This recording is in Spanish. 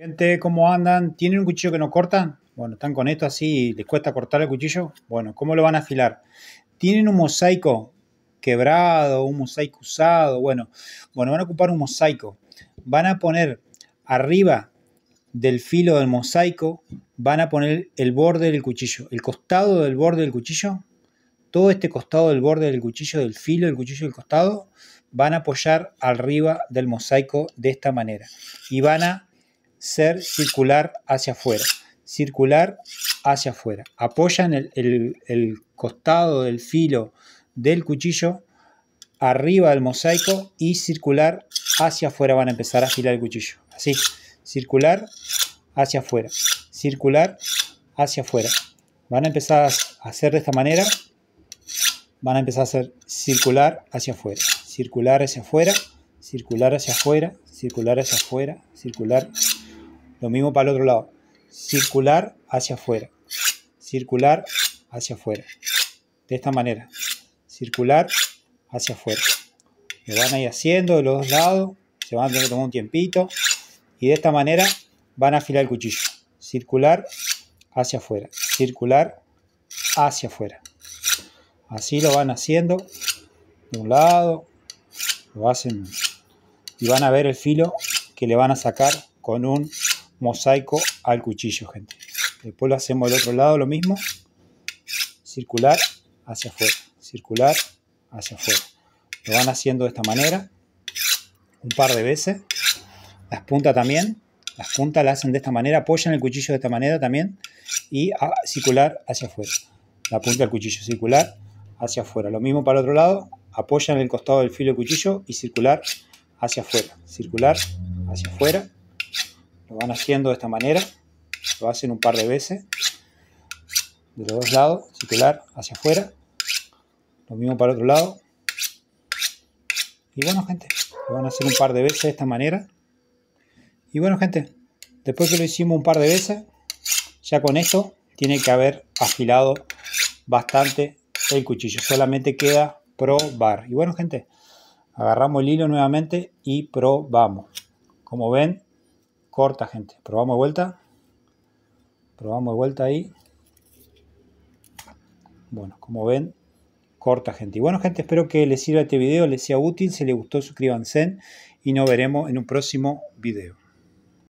Gente, ¿cómo andan? ¿Tienen un cuchillo que no cortan? Bueno, están con esto así les cuesta cortar el cuchillo. Bueno, ¿cómo lo van a afilar? ¿Tienen un mosaico quebrado, un mosaico usado? Bueno, bueno, van a ocupar un mosaico. Van a poner arriba del filo del mosaico, van a poner el borde del cuchillo, el costado del borde del cuchillo, todo este costado del borde del cuchillo, del filo del cuchillo del costado, van a apoyar arriba del mosaico de esta manera y van a ser circular hacia afuera. Circular hacia afuera. Apoyan el, costado del filo del cuchillo arriba del mosaico y circular hacia afuera van a empezar a afilar el cuchillo. Así, circular hacia afuera, circular hacia afuera. Van a empezar a hacer de esta manera. Van a empezar a hacer circular hacia afuera, circular hacia afuera, circular hacia afuera, circular hacia afuera, circular lo mismo para el otro lado. Circular hacia afuera. Circular hacia afuera. De esta manera. Circular hacia afuera. Lo van a ir haciendo de los dos lados. Se van a tener que tomar un tiempito. Y de esta manera van a afilar el cuchillo. Circular hacia afuera. Circular hacia afuera. Así lo van haciendo. De un lado. Lo hacen. Y van a ver el filo que le van a sacar con un mosaico al cuchillo, gente. Después lo hacemos del otro lado, lo mismo. Circular hacia afuera, circular hacia afuera. Lo van haciendo de esta manera, un par de veces. Las puntas también, las puntas las hacen de esta manera, apoyan el cuchillo de esta manera también y circular hacia afuera. La punta del cuchillo circular hacia afuera. Lo mismo para el otro lado, apoyan el costado del filo del cuchillo y circular hacia afuera, circular hacia afuera lo van haciendo de esta manera. Lo hacen un par de veces. De los dos lados, circular hacia afuera. Lo mismo para el otro lado. Y bueno, gente, lo van a hacer un par de veces de esta manera. Y bueno, gente, después que lo hicimos un par de veces, ya con esto tiene que haber afilado bastante el cuchillo. Solamente queda probar. Y bueno, gente, agarramos el hilo nuevamente y probamos. Como ven, corta, gente. Probamos de vuelta. Probamos de vuelta ahí. Bueno, como ven, corta, gente. Y bueno, gente, espero que les sirva este video, les sea útil. Si les gustó, suscríbanse y nos veremos en un próximo video.